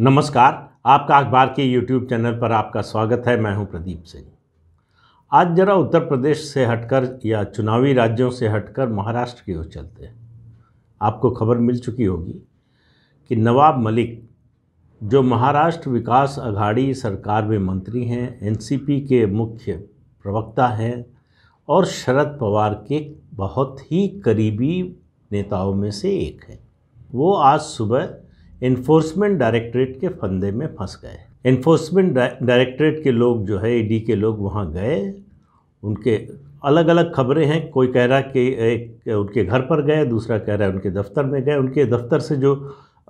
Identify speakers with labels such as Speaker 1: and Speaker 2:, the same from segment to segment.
Speaker 1: नमस्कार आपका अखबार के यूट्यूब चैनल पर आपका स्वागत है मैं हूं प्रदीप सिंह आज जरा उत्तर प्रदेश से हटकर या चुनावी राज्यों से हटकर महाराष्ट्र की ओर चलते हैं आपको खबर मिल चुकी होगी कि नवाब मलिक जो महाराष्ट्र विकास अघाड़ी सरकार में मंत्री हैं एनसीपी के मुख्य प्रवक्ता हैं और शरद पवार के बहुत ही करीबी नेताओं में से एक हैं वो आज सुबह इन्फोर्समेंट डायरेक्टरेट के फंदे में फंस गए इन्फोर्समेंट डायरेक्टरेट के लोग जो है ईडी e के लोग वहाँ गए उनके अलग अलग खबरें हैं कोई कह रहा कि एक उनके घर पर गए दूसरा कह रहा है उनके दफ्तर में गए उनके दफ्तर से जो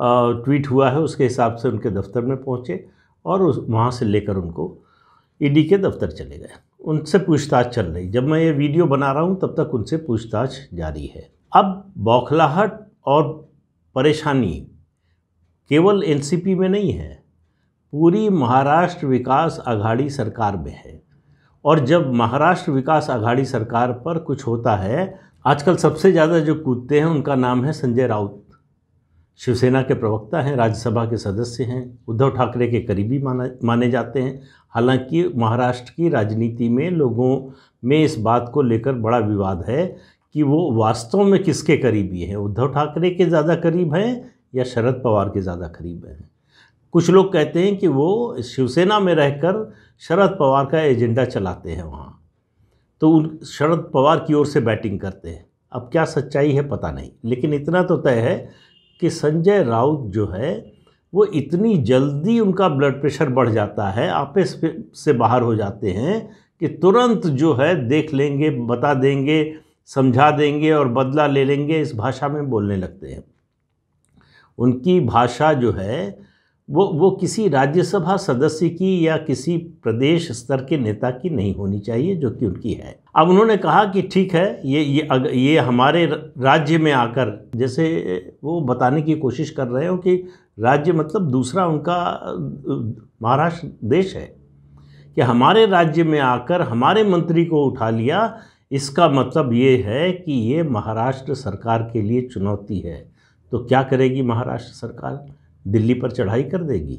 Speaker 1: ट्वीट हुआ है उसके हिसाब से उनके दफ्तर में पहुँचे और उस वहाँ से लेकर उनको ईडी e के दफ्तर चले गए उनसे पूछताछ चल रही जब मैं ये वीडियो बना रहा हूँ तब तक उनसे पूछताछ जारी है अब बौखलाहट और परेशानी केवल एनसीपी में नहीं है पूरी महाराष्ट्र विकास आघाड़ी सरकार में है और जब महाराष्ट्र विकास आघाड़ी सरकार पर कुछ होता है आजकल सबसे ज़्यादा जो कूदते हैं उनका नाम है संजय राउत शिवसेना के प्रवक्ता हैं राज्यसभा के सदस्य हैं उद्धव ठाकरे के करीबी माना माने जाते हैं हालांकि महाराष्ट्र की राजनीति में लोगों में इस बात को लेकर बड़ा विवाद है कि वो वास्तव में किसके करीबी हैं उद्धव ठाकरे के ज़्यादा करीब हैं या शरद पवार के ज़्यादा करीब हैं कुछ लोग कहते हैं कि वो शिवसेना में रहकर शरद पवार का एजेंडा चलाते हैं वहाँ तो उन शरद पवार की ओर से बैटिंग करते हैं अब क्या सच्चाई है पता नहीं लेकिन इतना तो तय है कि संजय राउत जो है वो इतनी जल्दी उनका ब्लड प्रेशर बढ़ जाता है आपस से बाहर हो जाते हैं कि तुरंत जो है देख लेंगे बता देंगे समझा देंगे और बदला ले लेंगे इस भाषा में बोलने लगते हैं उनकी भाषा जो है वो वो किसी राज्यसभा सदस्य की या किसी प्रदेश स्तर के नेता की नहीं होनी चाहिए जो कि उनकी है अब उन्होंने कहा कि ठीक है ये ये अग, ये हमारे राज्य में आकर जैसे वो बताने की कोशिश कर रहे हो कि राज्य मतलब दूसरा उनका महाराष्ट्र देश है कि हमारे राज्य में आकर हमारे मंत्री को उठा लिया इसका मतलब ये है कि ये महाराष्ट्र सरकार के लिए चुनौती है तो क्या करेगी महाराष्ट्र सरकार दिल्ली पर चढ़ाई कर देगी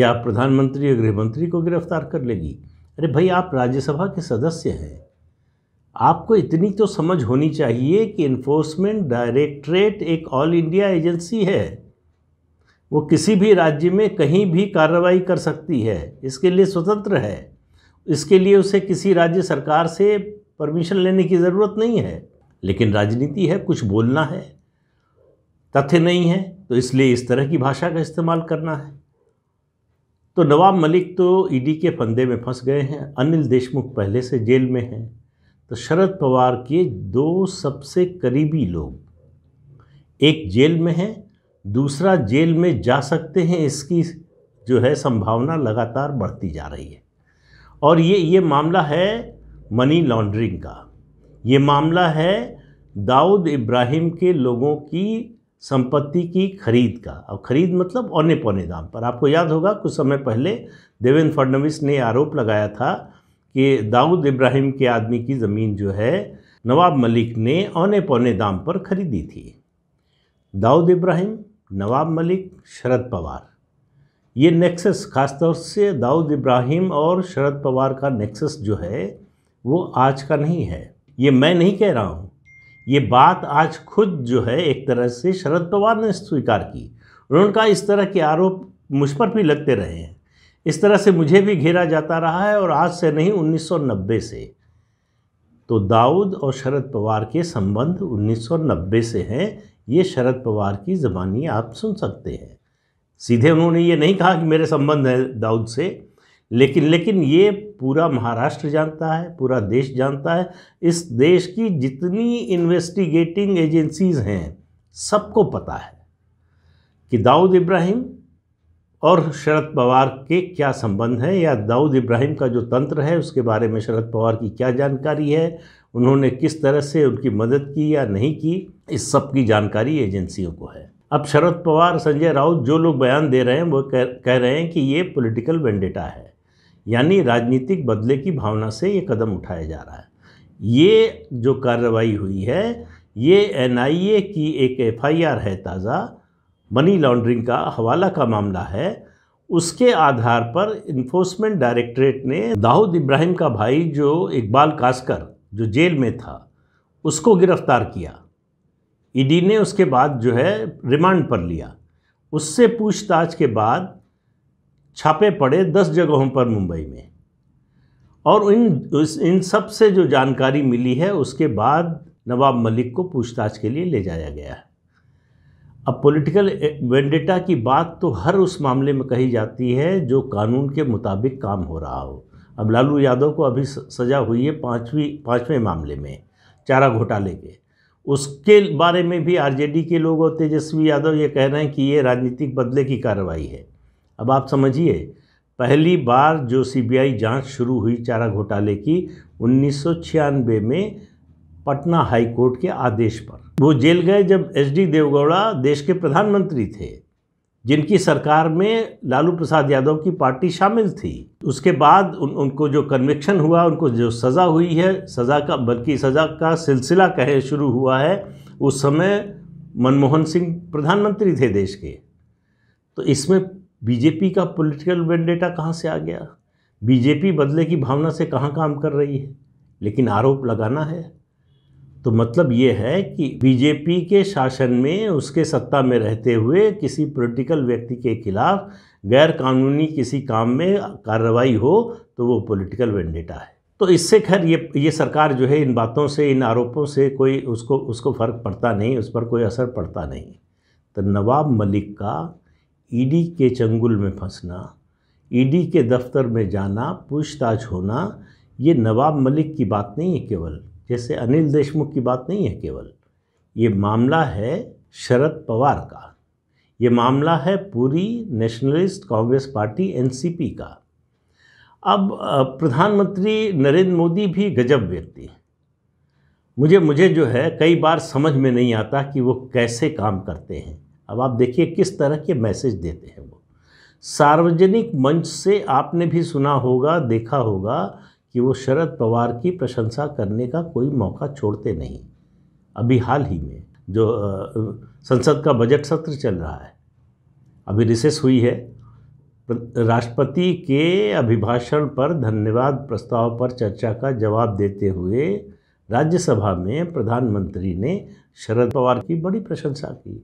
Speaker 1: या प्रधानमंत्री या गृहमंत्री को गिरफ्तार कर लेगी अरे भाई आप राज्यसभा के सदस्य हैं आपको इतनी तो समझ होनी चाहिए कि इन्फोर्समेंट डायरेक्टरेट एक ऑल इंडिया एजेंसी है वो किसी भी राज्य में कहीं भी कार्रवाई कर सकती है इसके लिए स्वतंत्र है इसके लिए उसे किसी राज्य सरकार से परमिशन लेने की ज़रूरत नहीं है लेकिन राजनीति है कुछ बोलना है तथ्य नहीं है तो इसलिए इस तरह की भाषा का इस्तेमाल करना है तो नवाब मलिक तो ईडी के फंदे में फंस गए हैं अनिल देशमुख पहले से जेल में हैं तो शरद पवार के दो सबसे करीबी लोग एक जेल में हैं दूसरा जेल में जा सकते हैं इसकी जो है संभावना लगातार बढ़ती जा रही है और ये ये मामला है मनी लॉन्ड्रिंग का ये मामला है दाऊद इब्राहिम के लोगों की संपत्ति की खरीद का अब खरीद मतलब औने पौने दाम पर आपको याद होगा कुछ समय पहले देवेंद्र फडणवीस ने आरोप लगाया था कि दाऊद इब्राहिम के आदमी की ज़मीन जो है नवाब मलिक ने औने पौने दाम पर खरीदी थी दाऊद इब्राहिम नवाब मलिक शरद पवार ये नेक्सस खासतौर से दाऊद इब्राहिम और शरद पवार का नेक्सस जो है वो आज का नहीं है ये मैं नहीं कह रहा हूँ ये बात आज खुद जो है एक तरह से शरद पवार ने स्वीकार की उन्होंने कहा इस तरह के आरोप मुझ पर भी लगते रहे हैं इस तरह से मुझे भी घेरा जाता रहा है और आज से नहीं 1990 से तो दाऊद और शरद पवार के संबंध 1990 से हैं ये शरद पवार की ज़बानी आप सुन सकते हैं सीधे उन्होंने ये नहीं कहा कि मेरे संबंध है दाऊद से लेकिन लेकिन ये पूरा महाराष्ट्र जानता है पूरा देश जानता है इस देश की जितनी इन्वेस्टिगेटिंग एजेंसीज हैं सबको पता है कि दाऊद इब्राहिम और शरद पवार के क्या संबंध हैं या दाऊद इब्राहिम का जो तंत्र है उसके बारे में शरद पवार की क्या जानकारी है उन्होंने किस तरह से उनकी मदद की या नहीं की इस सब की जानकारी एजेंसियों को है अब शरद पवार संजय राउत जो लोग बयान दे रहे हैं वो कह रहे हैं कि ये पॉलिटिकल वेंडेटा है यानी राजनीतिक बदले की भावना से ये कदम उठाया जा रहा है ये जो कार्रवाई हुई है ये एन की एक एफआईआर है ताज़ा मनी लॉन्ड्रिंग का हवाला का मामला है उसके आधार पर इन्फोर्समेंट डायरेक्टरेट ने दाऊद इब्राहिम का भाई जो इकबाल कास्कर जो जेल में था उसको गिरफ्तार किया ईडी ने उसके बाद जो है रिमांड पर लिया उससे पूछताछ के बाद छापे पड़े दस जगहों पर मुंबई में और इन इन सब से जो जानकारी मिली है उसके बाद नवाब मलिक को पूछताछ के लिए ले जाया गया है अब पॉलिटिकल वेंडेटा की बात तो हर उस मामले में कही जाती है जो कानून के मुताबिक काम हो रहा हो अब लालू यादव को अभी सज़ा हुई है पाँचवीं पाँचवें मामले में चारा घोटाले के उसके बारे में भी आरजेडी के लोग और तेजस्वी यादव ये कह रहे हैं कि ये राजनीतिक बदले की कार्रवाई है अब आप समझिए पहली बार जो सीबीआई जांच शुरू हुई चारा घोटाले की उन्नीस में पटना हाई कोर्ट के आदेश पर वो जेल गए जब एच डी देवगौड़ा देश के प्रधानमंत्री थे जिनकी सरकार में लालू प्रसाद यादव की पार्टी शामिल थी उसके बाद उन उनको जो कन्विक्शन हुआ उनको जो सज़ा हुई है सज़ा का बल्कि सज़ा का सिलसिला कहे शुरू हुआ है उस समय मनमोहन सिंह प्रधानमंत्री थे देश के तो इसमें बीजेपी का पॉलिटिकल वेंडेटा कहाँ से आ गया बीजेपी बदले की भावना से कहाँ काम कर रही है लेकिन आरोप लगाना है तो मतलब ये है कि बीजेपी के शासन में उसके सत्ता में रहते हुए किसी पॉलिटिकल व्यक्ति के खिलाफ गैर कानूनी किसी काम में कार्रवाई हो तो वो पॉलिटिकल वेंडेटा है तो इससे खैर ये ये सरकार जो है इन बातों से इन आरोपों से कोई उसको उसको फ़र्क पड़ता नहीं उस पर कोई असर पड़ता नहीं तो नवाब मलिक का ईडी के चंगुल में फंसना ईडी के दफ्तर में जाना पूछताछ होना ये नवाब मलिक की बात नहीं है केवल जैसे अनिल देशमुख की बात नहीं है केवल ये मामला है शरद पवार का ये मामला है पूरी नेशनलिस्ट कांग्रेस पार्टी एनसीपी का अब प्रधानमंत्री नरेंद्र मोदी भी गजब व्यक्ति मुझे मुझे जो है कई बार समझ में नहीं आता कि वो कैसे काम करते हैं अब आप देखिए किस तरह के मैसेज देते हैं वो सार्वजनिक मंच से आपने भी सुना होगा देखा होगा कि वो शरद पवार की प्रशंसा करने का कोई मौका छोड़ते नहीं अभी हाल ही में जो संसद का बजट सत्र चल रहा है अभी रिसेस हुई है राष्ट्रपति के अभिभाषण पर धन्यवाद प्रस्ताव पर चर्चा का जवाब देते हुए राज्यसभा में प्रधानमंत्री ने शरद पवार की बड़ी प्रशंसा की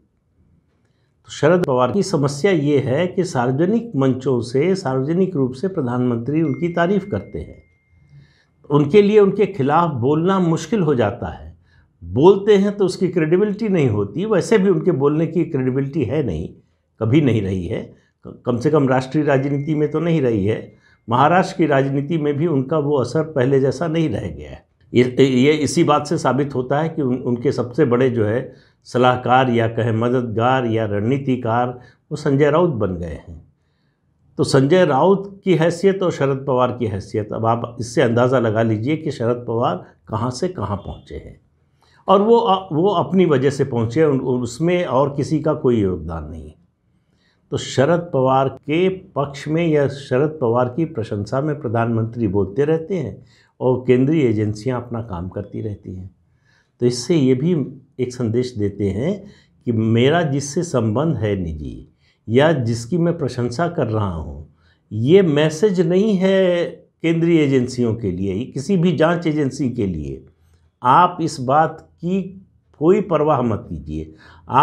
Speaker 1: तो शरद पवार की समस्या ये है कि सार्वजनिक मंचों से सार्वजनिक रूप से प्रधानमंत्री उनकी तारीफ करते हैं उनके लिए उनके खिलाफ बोलना मुश्किल हो जाता है बोलते हैं तो उसकी क्रेडिबिलिटी नहीं होती वैसे भी उनके बोलने की क्रेडिबिलिटी है नहीं कभी नहीं रही है कम से कम राष्ट्रीय राजनीति में तो नहीं रही है महाराष्ट्र की राजनीति में भी उनका वो असर पहले जैसा नहीं रह गया है ये, इसी बात से साबित होता है कि उनके सबसे बड़े जो है सलाहकार या कहे मददगार या रणनीतिकार वो संजय राउत बन गए हैं तो संजय राउत की हैसियत और शरद पवार की हैसियत अब आप इससे अंदाज़ा लगा लीजिए कि शरद पवार कहाँ से कहाँ पहुँचे हैं और वो वो अपनी वजह से पहुँचे उसमें और किसी का कोई योगदान नहीं तो शरद पवार के पक्ष में या शरद पवार की प्रशंसा में प्रधानमंत्री बोलते रहते हैं और केंद्रीय एजेंसियां अपना काम करती रहती हैं तो इससे ये भी एक संदेश देते हैं कि मेरा जिससे संबंध है निजी या जिसकी मैं प्रशंसा कर रहा हूँ ये मैसेज नहीं है केंद्रीय एजेंसियों के लिए किसी भी जांच एजेंसी के लिए आप इस बात की कोई परवाह मत कीजिए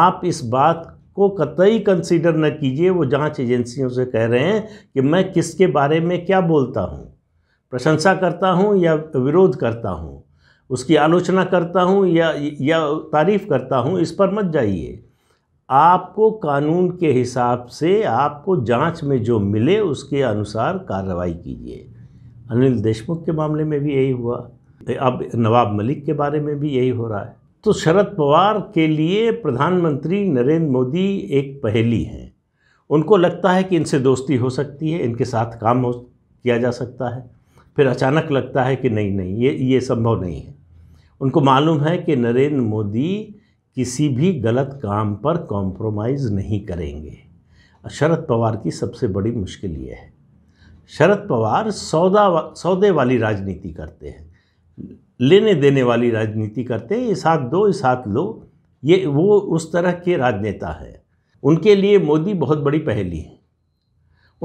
Speaker 1: आप इस बात को कतई कंसीडर न कीजिए वो जांच एजेंसियों से कह रहे हैं कि मैं किसके बारे में क्या बोलता हूँ प्रशंसा करता हूँ या विरोध करता हूँ उसकी आलोचना करता हूँ या या तारीफ़ करता हूँ इस पर मत जाइए आपको कानून के हिसाब से आपको जांच में जो मिले उसके अनुसार कार्रवाई कीजिए अनिल देशमुख के मामले में भी यही हुआ अब नवाब मलिक के बारे में भी यही हो रहा है तो शरद पवार के लिए प्रधानमंत्री नरेंद्र मोदी एक पहेली हैं उनको लगता है कि इनसे दोस्ती हो सकती है इनके साथ काम हो किया जा सकता है फिर अचानक लगता है कि नहीं नहीं ये ये संभव नहीं है उनको मालूम है कि नरेंद्र मोदी किसी भी गलत काम पर कॉम्प्रोमाइज़ नहीं करेंगे शरद पवार की सबसे बड़ी मुश्किल ये है शरद पवार सौदा वा, सौदे वाली राजनीति करते हैं लेने देने वाली राजनीति करते हैं ये साथ दो ये साथ लो ये वो उस तरह के राजनेता हैं उनके लिए मोदी बहुत बड़ी पहली है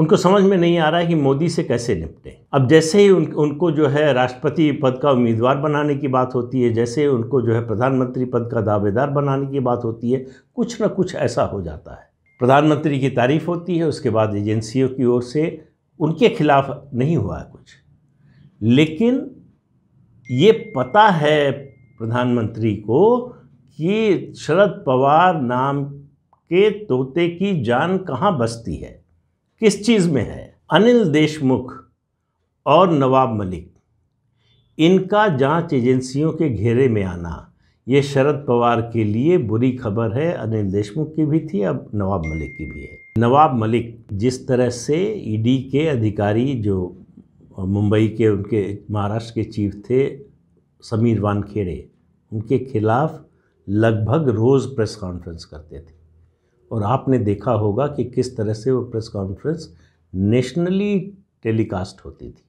Speaker 1: उनको समझ में नहीं आ रहा है कि मोदी से कैसे निपटें अब जैसे ही उन उनको जो है राष्ट्रपति पद का उम्मीदवार बनाने की बात होती है जैसे ही उनको जो है प्रधानमंत्री पद का दावेदार बनाने की बात होती है कुछ ना कुछ ऐसा हो जाता है प्रधानमंत्री की तारीफ होती है उसके बाद एजेंसियों की ओर से उनके खिलाफ नहीं हुआ है कुछ लेकिन ये पता है प्रधानमंत्री को कि शरद पवार नाम के तोते की जान कहाँ बसती है किस चीज़ में है अनिल देशमुख और नवाब मलिक इनका जांच एजेंसियों के घेरे में आना ये शरद पवार के लिए बुरी खबर है अनिल देशमुख की भी थी अब नवाब मलिक की भी है नवाब मलिक जिस तरह से ईडी के अधिकारी जो मुंबई के उनके महाराष्ट्र के चीफ थे समीर वानखेड़े उनके खिलाफ लगभग रोज़ प्रेस कॉन्फ्रेंस करते थे और आपने देखा होगा कि किस तरह से वो प्रेस कॉन्फ्रेंस नेशनली टेलीकास्ट होती थी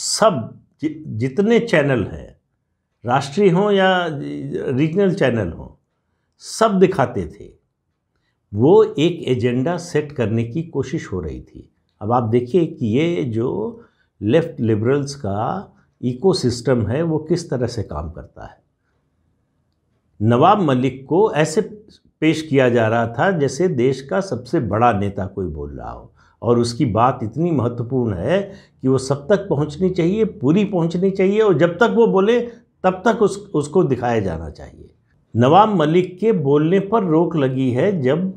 Speaker 1: सब जि, जितने चैनल हैं राष्ट्रीय हों या रीजनल चैनल हों सब दिखाते थे वो एक एजेंडा सेट करने की कोशिश हो रही थी अब आप देखिए कि ये जो लेफ़्ट लिबरल्स का इकोसिस्टम है वो किस तरह से काम करता है नवाब मलिक को ऐसे पेश किया जा रहा था जैसे देश का सबसे बड़ा नेता कोई बोल रहा हो और उसकी बात इतनी महत्वपूर्ण है कि वो सब तक पहुंचनी चाहिए पूरी पहुंचनी चाहिए और जब तक वो बोले तब तक उस उसको दिखाया जाना चाहिए नवाब मलिक के बोलने पर रोक लगी है जब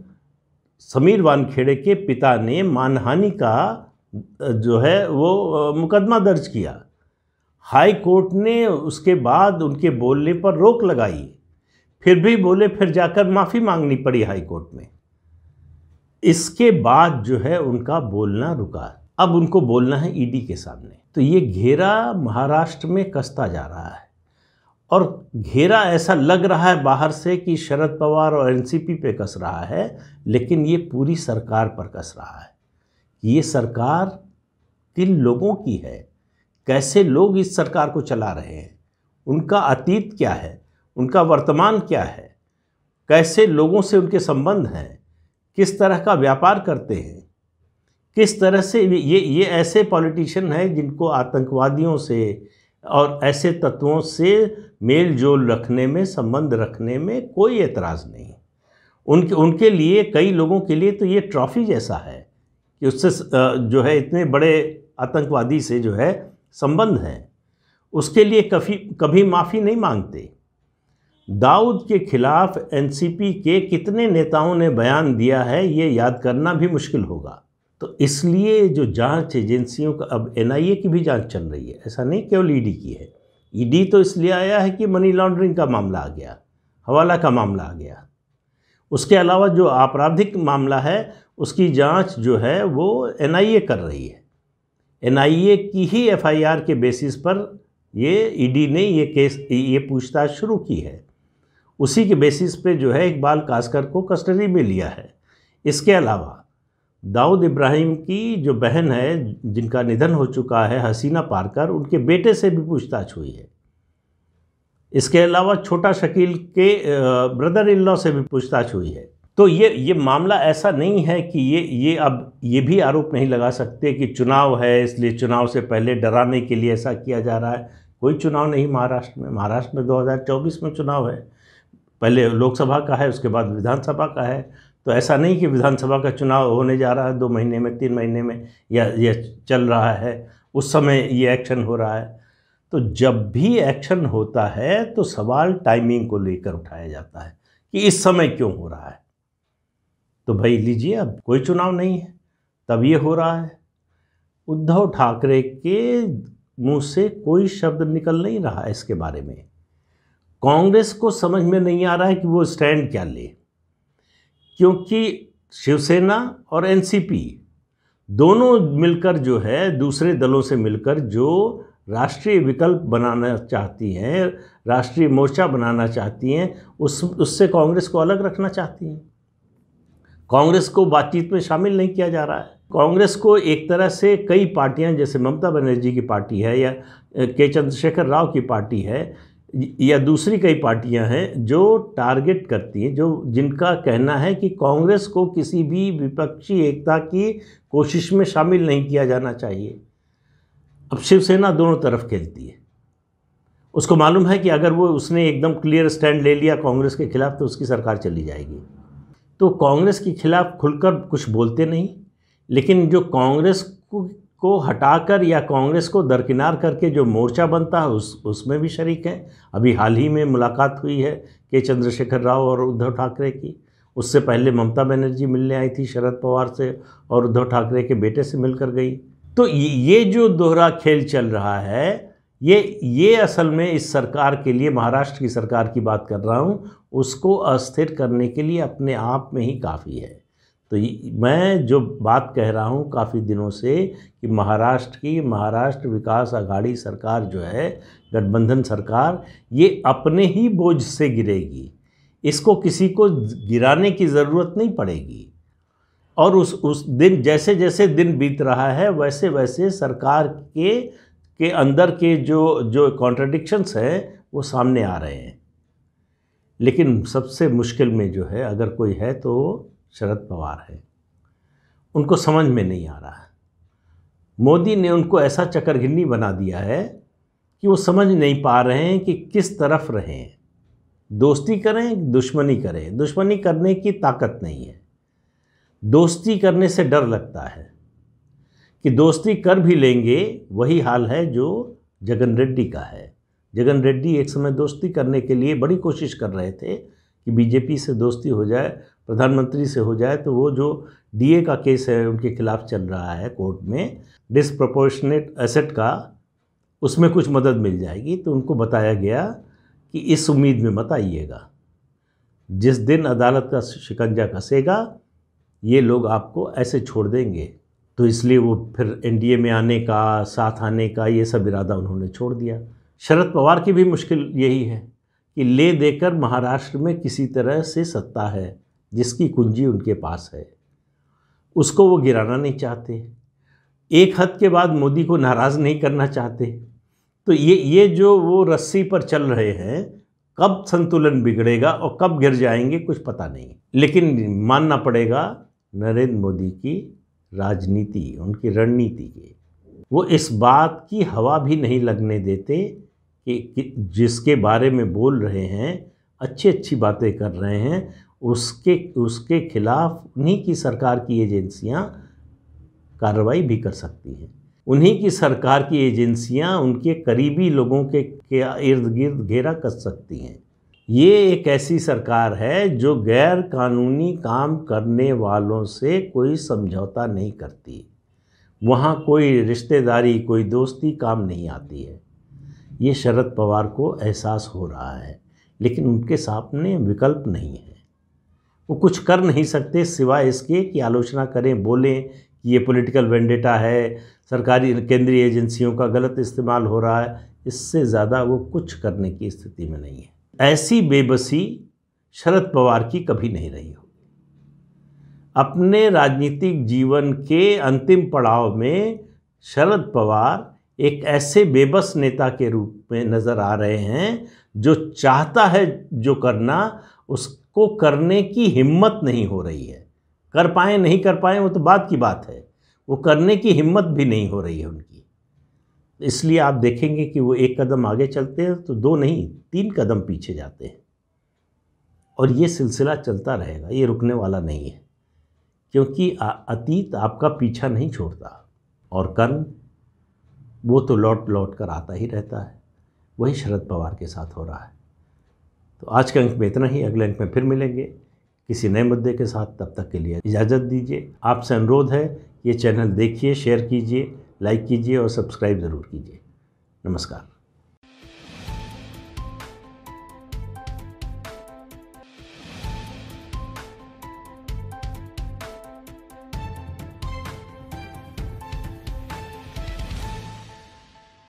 Speaker 1: समीर वानखेड़े के पिता ने मानहानि का जो है वो मुकदमा दर्ज किया हाई कोर्ट ने उसके बाद उनके बोलने पर रोक लगाई फिर भी बोले फिर जाकर माफ़ी मांगनी पड़ी हाई कोर्ट में इसके बाद जो है उनका बोलना रुका अब उनको बोलना है ईडी के सामने तो ये घेरा महाराष्ट्र में कसता जा रहा है और घेरा ऐसा लग रहा है बाहर से कि शरद पवार और एनसीपी पे कस रहा है लेकिन ये पूरी सरकार पर कस रहा है ये सरकार किन लोगों की है कैसे लोग इस सरकार को चला रहे हैं उनका अतीत क्या है उनका वर्तमान क्या है कैसे लोगों से उनके संबंध हैं किस तरह का व्यापार करते हैं किस तरह से ये ये ऐसे पॉलिटिशियन हैं जिनको आतंकवादियों से और ऐसे तत्वों से मेल जोल रखने में संबंध रखने में कोई एतराज़ नहीं उनके उनके लिए कई लोगों के लिए तो ये ट्रॉफी जैसा है कि उससे जो है इतने बड़े आतंकवादी से जो है संबंध हैं उसके लिए कभी कभी माफ़ी नहीं मांगते दाऊद के खिलाफ एनसीपी के कितने नेताओं ने बयान दिया है ये याद करना भी मुश्किल होगा तो इसलिए जो जांच एजेंसियों का अब एनआईए की भी जांच चल रही है ऐसा नहीं केवल ईडी e की है ईडी e तो इसलिए आया है कि मनी लॉन्ड्रिंग का मामला आ गया हवाला का मामला आ गया उसके अलावा जो आपराधिक मामला है उसकी जांच जो है वो एनआईए कर रही है एनआईए की ही एफआईआर के बेसिस पर ये ईडी e ने ये केस ये पूछताछ शुरू की है उसी के बेसिस पे जो है इकबाल कास्कर को कस्टडी में लिया है इसके अलावा दाऊद इब्राहिम की जो बहन है जिनका निधन हो चुका है हसीना पारकर उनके बेटे से भी पूछताछ हुई है इसके अलावा छोटा शकील के ब्रदर इन लॉ से भी पूछताछ हुई है तो ये ये मामला ऐसा नहीं है कि ये ये अब ये भी आरोप नहीं लगा सकते कि चुनाव है इसलिए चुनाव से पहले डराने के लिए ऐसा किया जा रहा है कोई चुनाव नहीं महाराष्ट्र में महाराष्ट्र में 2024 में चुनाव है पहले लोकसभा का है उसके बाद विधानसभा का है तो ऐसा नहीं कि विधानसभा का चुनाव होने जा रहा है दो महीने में तीन महीने में या ये चल रहा है उस समय ये एक्शन हो रहा है तो जब भी एक्शन होता है तो सवाल टाइमिंग को लेकर उठाया जाता है कि इस समय क्यों हो रहा है तो भाई लीजिए अब कोई चुनाव नहीं है तब ये हो रहा है उद्धव ठाकरे के मुंह से कोई शब्द निकल नहीं रहा इसके बारे में कांग्रेस को समझ में नहीं आ रहा है कि वो स्टैंड क्या ले क्योंकि शिवसेना और एनसीपी दोनों मिलकर जो है दूसरे दलों से मिलकर जो राष्ट्रीय विकल्प बनाना चाहती हैं राष्ट्रीय मोर्चा बनाना चाहती हैं उस उससे कांग्रेस को अलग रखना चाहती हैं कांग्रेस को बातचीत में शामिल नहीं किया जा रहा है कांग्रेस को एक तरह से कई पार्टियां जैसे ममता बनर्जी की पार्टी है या के चंद्रशेखर राव की पार्टी है या दूसरी कई पार्टियां हैं जो टारगेट करती हैं जो जिनका कहना है कि कांग्रेस को किसी भी विपक्षी एकता की कोशिश में शामिल नहीं किया जाना चाहिए अब शिवसेना दोनों तरफ खेलती है उसको मालूम है कि अगर वो उसने एकदम क्लियर स्टैंड ले लिया कांग्रेस के खिलाफ तो उसकी सरकार चली जाएगी तो कांग्रेस के खिलाफ खुलकर कुछ बोलते नहीं लेकिन जो कांग्रेस को को हटाकर या कांग्रेस को दरकिनार करके जो मोर्चा बनता है उस उसमें भी शरीक हैं अभी हाल ही में मुलाकात हुई है के चंद्रशेखर राव और उद्धव ठाकरे की उससे पहले ममता बनर्जी मिलने आई थी शरद पवार से और उद्धव ठाकरे के बेटे से मिलकर गई तो ये जो दोहरा खेल चल रहा है ये ये असल में इस सरकार के लिए महाराष्ट्र की सरकार की बात कर रहा हूँ उसको अस्थिर करने के लिए अपने आप में ही काफ़ी है तो मैं जो बात कह रहा हूँ काफ़ी दिनों से कि महाराष्ट्र की महाराष्ट्र विकास आघाड़ी सरकार जो है गठबंधन सरकार ये अपने ही बोझ से गिरेगी इसको किसी को गिराने की ज़रूरत नहीं पड़ेगी और उस उस दिन जैसे जैसे दिन बीत रहा है वैसे वैसे सरकार के के अंदर के जो जो कॉन्ट्रडिक्शंस हैं वो सामने आ रहे हैं लेकिन सबसे मुश्किल में जो है अगर कोई है तो शरद पवार है उनको समझ में नहीं आ रहा मोदी ने उनको ऐसा घिन्नी बना दिया है कि वो समझ नहीं पा रहे हैं कि किस तरफ रहें दोस्ती करें दुश्मनी करें दुश्मनी करने की ताकत नहीं है दोस्ती करने से डर लगता है कि दोस्ती कर भी लेंगे वही हाल है जो जगन रेड्डी का है जगन रेड्डी एक समय दोस्ती करने के लिए बड़ी कोशिश कर रहे थे कि बीजेपी से दोस्ती हो जाए प्रधानमंत्री से हो जाए तो वो जो डीए का केस है उनके खिलाफ चल रहा है कोर्ट में डिसप्रपोर्शनेट एसेट का उसमें कुछ मदद मिल जाएगी तो उनको बताया गया कि इस उम्मीद में मत आइएगा जिस दिन अदालत का शिकंजा कसेगा ये लोग आपको ऐसे छोड़ देंगे तो इसलिए वो फिर एन में आने का साथ आने का ये सब इरादा उन्होंने छोड़ दिया शरद पवार की भी मुश्किल यही है कि ले देकर महाराष्ट्र में किसी तरह से सत्ता है जिसकी कुंजी उनके पास है उसको वो गिराना नहीं चाहते एक हद के बाद मोदी को नाराज़ नहीं करना चाहते तो ये ये जो वो रस्सी पर चल रहे हैं कब संतुलन बिगड़ेगा और कब गिर जाएंगे कुछ पता नहीं लेकिन मानना पड़ेगा नरेंद्र मोदी की राजनीति उनकी रणनीति की वो इस बात की हवा भी नहीं लगने देते कि, कि जिसके बारे में बोल रहे हैं अच्छी अच्छी बातें कर रहे हैं उसके उसके खिलाफ उन्हीं की सरकार की एजेंसियां कार्रवाई भी कर सकती हैं उन्हीं की सरकार की एजेंसियां उनके करीबी लोगों के, इर्द गिर्द घेरा कर सकती हैं ये एक ऐसी सरकार है जो गैर कानूनी काम करने वालों से कोई समझौता नहीं करती वहाँ कोई रिश्तेदारी कोई दोस्ती काम नहीं आती है ये शरद पवार को एहसास हो रहा है लेकिन उनके सामने विकल्प नहीं है वो कुछ कर नहीं सकते सिवाय इसके कि आलोचना करें बोलें कि ये पॉलिटिकल वेंडेटा है सरकारी केंद्रीय एजेंसियों का गलत इस्तेमाल हो रहा है इससे ज़्यादा वो कुछ करने की स्थिति में नहीं है ऐसी बेबसी शरद पवार की कभी नहीं रही होगी अपने राजनीतिक जीवन के अंतिम पड़ाव में शरद पवार एक ऐसे बेबस नेता के रूप में नज़र आ रहे हैं जो चाहता है जो करना उस को करने की हिम्मत नहीं हो रही है कर पाए नहीं कर पाए वो तो बात की बात है वो करने की हिम्मत भी नहीं हो रही है उनकी इसलिए आप देखेंगे कि वो एक कदम आगे चलते हैं तो दो नहीं तीन कदम पीछे जाते हैं और ये सिलसिला चलता रहेगा ये रुकने वाला नहीं है क्योंकि अतीत आपका पीछा नहीं छोड़ता और कर्म वो तो लौट लौट कर आता ही रहता है वही शरद पवार के साथ हो रहा है तो आज के अंक में इतना ही अगले अंक में फिर मिलेंगे किसी नए मुद्दे के साथ तब तक के लिए इजाज़त दीजिए आपसे अनुरोध है ये चैनल देखिए शेयर कीजिए लाइक कीजिए और सब्सक्राइब ज़रूर कीजिए नमस्कार